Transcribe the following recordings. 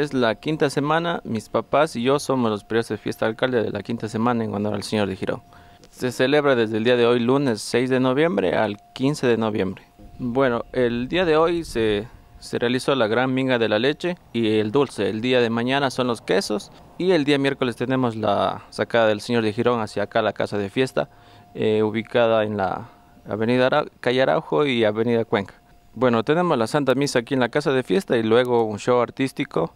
es la quinta semana, mis papás y yo somos los primeros de fiesta alcalde de la quinta semana en honor al señor de Girón. Se celebra desde el día de hoy, lunes 6 de noviembre al 15 de noviembre. Bueno, el día de hoy se, realizó la gran minga de la leche y el dulce. El día de mañana son los quesos y el día miércoles tenemos la sacada del señor de Girón hacia acá, la casa de fiesta, eh, ubicada en la avenida Calle Araujo y avenida Cuenca. Bueno, tenemos la Santa Misa aquí en la casa de fiesta y luego un show artístico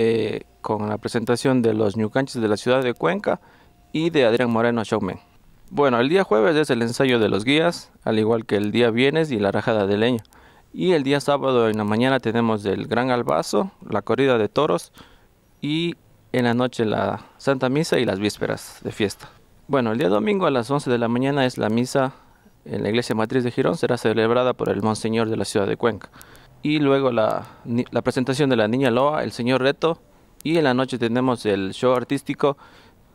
eh, con la presentación de los Ñucanches de la ciudad de Cuenca y de Adrián Moreno Showman. Bueno, el día jueves es el ensayo de los guías, al igual que el día viernes y la rajada de leña. Y el día sábado en la mañana tenemos el Gran Albazo, la corrida de toros y en la noche la Santa Misa y las vísperas de fiesta. Bueno, el día domingo a las 11 de la mañana es la misa en la iglesia matriz de Girón, será celebrada por el Monseñor de la ciudad de Cuenca y luego la, la, presentación de la niña Loa, el señor Reto, y en la noche tenemos el show artístico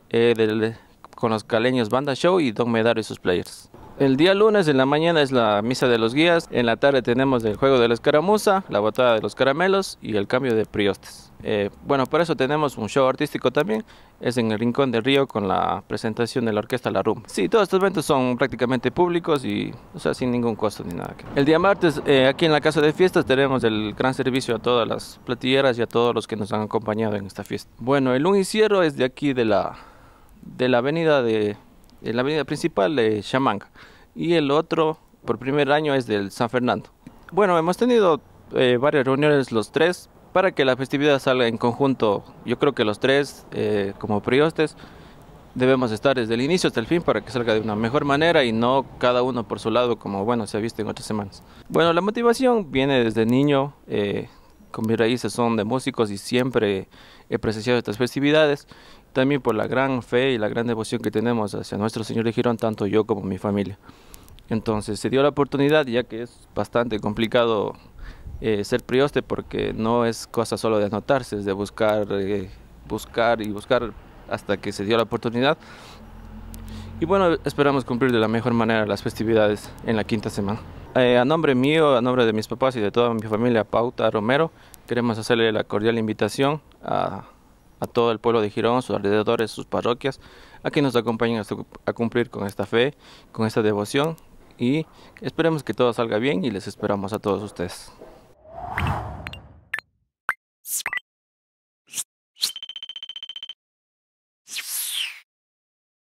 eh, del, con los caleños Banda Show y Don Medaro y sus players. El día lunes en la mañana es la misa de los guías, en la tarde tenemos el juego de la escaramuza, la botada de los caramelos y el cambio de priostes. Eh, bueno, por eso tenemos un show artístico también, es en el Rincón del Río con la presentación de la orquesta La Rum. Sí, todos estos eventos son prácticamente públicos y, o sea, sin ningún costo ni nada. El día martes, eh, aquí en la Casa de Fiestas, tenemos el gran servicio a todas las platilleras y a todos los que nos han acompañado en esta fiesta. Bueno, el cierro es de aquí de la, de la avenida de en la avenida principal de Chamanga. Y el otro, por primer año, es del San Fernando. Bueno, hemos tenido eh, varias reuniones los tres para que la festividad salga en conjunto. Yo creo que los tres, eh, como priostes, debemos estar desde el inicio hasta el fin para que salga de una mejor manera y no cada uno por su lado como bueno se ha visto en otras semanas. Bueno, la motivación viene desde niño, eh, con mis raíces son de músicos y siempre he presenciado estas festividades también por la gran fe y la gran devoción que tenemos hacia nuestro Señor de Girón, tanto yo como mi familia. Entonces se dio la oportunidad, ya que es bastante complicado eh, ser prioste, porque no es cosa solo de anotarse, es de buscar, eh, buscar y buscar hasta que se dio la oportunidad. Y bueno, esperamos cumplir de la mejor manera las festividades en la quinta semana. Eh, a nombre mío, a nombre de mis papás y de toda mi familia Pauta Romero, queremos hacerle la cordial invitación a a todo el pueblo de Girón, sus alrededores, sus parroquias, a que nos acompañen a, a cumplir con esta fe, con esta devoción y esperemos que todo salga bien y les esperamos a todos ustedes.